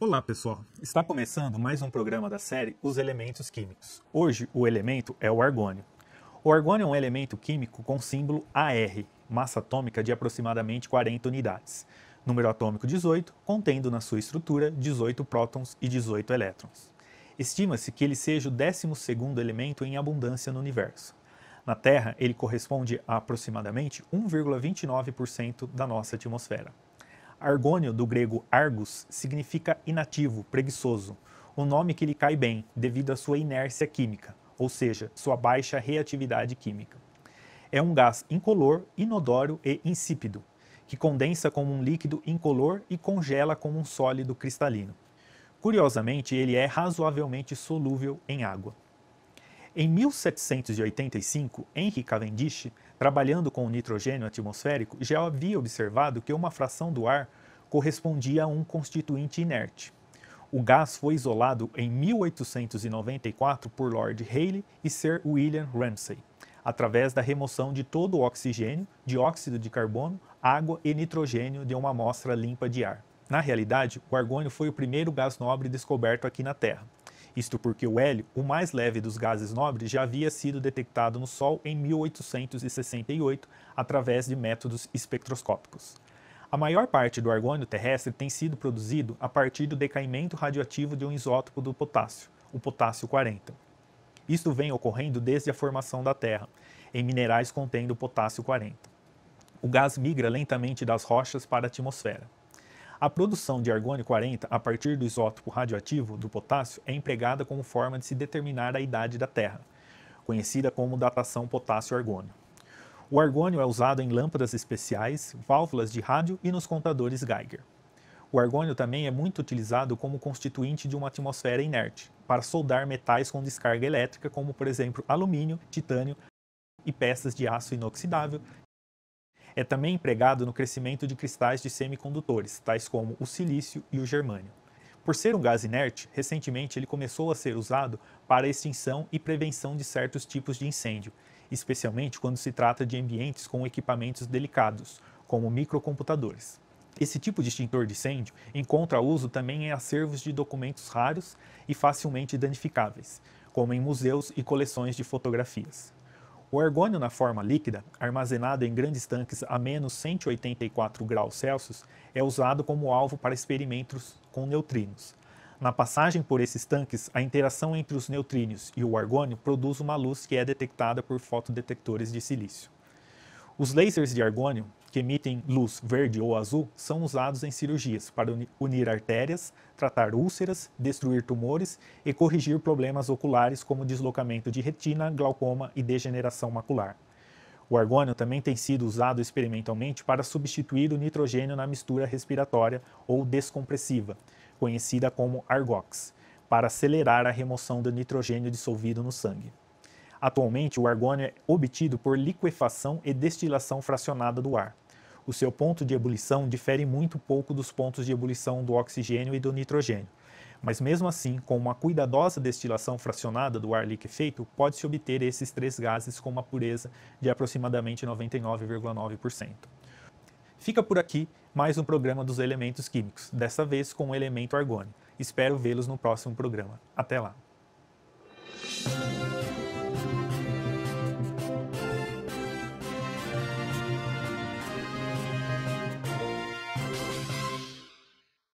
Olá pessoal, está começando mais um programa da série Os Elementos Químicos. Hoje o elemento é o argônio. O argônio é um elemento químico com símbolo AR, massa atômica de aproximadamente 40 unidades, número atômico 18, contendo na sua estrutura 18 prótons e 18 elétrons. Estima-se que ele seja o 12 elemento em abundância no universo. Na Terra, ele corresponde a aproximadamente 1,29% da nossa atmosfera. Argônio, do grego argus, significa inativo, preguiçoso, um nome que lhe cai bem devido à sua inércia química, ou seja, sua baixa reatividade química. É um gás incolor, inodoro e insípido, que condensa como um líquido incolor e congela como um sólido cristalino. Curiosamente, ele é razoavelmente solúvel em água. Em 1785, Henry Cavendish, trabalhando com o nitrogênio atmosférico, já havia observado que uma fração do ar correspondia a um constituinte inerte. O gás foi isolado em 1894 por Lord Rayleigh e Sir William Ramsay, através da remoção de todo o oxigênio, dióxido de carbono, água e nitrogênio de uma amostra limpa de ar. Na realidade, o argônio foi o primeiro gás nobre descoberto aqui na Terra. Isto porque o hélio, o mais leve dos gases nobres, já havia sido detectado no Sol em 1868 através de métodos espectroscópicos. A maior parte do argônio terrestre tem sido produzido a partir do decaimento radioativo de um isótopo do potássio, o potássio 40. Isto vem ocorrendo desde a formação da Terra, em minerais contendo potássio 40. O gás migra lentamente das rochas para a atmosfera. A produção de argônio 40 a partir do isótopo radioativo do potássio é empregada como forma de se determinar a idade da Terra, conhecida como datação potássio-argônio. O argônio é usado em lâmpadas especiais, válvulas de rádio e nos contadores Geiger. O argônio também é muito utilizado como constituinte de uma atmosfera inerte, para soldar metais com descarga elétrica, como por exemplo alumínio, titânio e peças de aço inoxidável, é também empregado no crescimento de cristais de semicondutores, tais como o silício e o germânio. Por ser um gás inerte, recentemente ele começou a ser usado para extinção e prevenção de certos tipos de incêndio, especialmente quando se trata de ambientes com equipamentos delicados, como microcomputadores. Esse tipo de extintor de incêndio encontra uso também em acervos de documentos raros e facilmente danificáveis, como em museus e coleções de fotografias. O argônio na forma líquida, armazenado em grandes tanques a menos 184 graus Celsius, é usado como alvo para experimentos com neutrinos. Na passagem por esses tanques, a interação entre os neutrinos e o argônio produz uma luz que é detectada por fotodetectores de silício. Os lasers de argônio, que emitem luz verde ou azul, são usados em cirurgias para unir artérias, tratar úlceras, destruir tumores e corrigir problemas oculares como deslocamento de retina, glaucoma e degeneração macular. O argônio também tem sido usado experimentalmente para substituir o nitrogênio na mistura respiratória ou descompressiva, conhecida como argox, para acelerar a remoção do nitrogênio dissolvido no sangue. Atualmente, o argônio é obtido por liquefação e destilação fracionada do ar. O seu ponto de ebulição difere muito pouco dos pontos de ebulição do oxigênio e do nitrogênio. Mas mesmo assim, com uma cuidadosa destilação fracionada do ar liquefeito, pode-se obter esses três gases com uma pureza de aproximadamente 99,9%. Fica por aqui mais um programa dos elementos químicos, dessa vez com o elemento argônio. Espero vê-los no próximo programa. Até lá!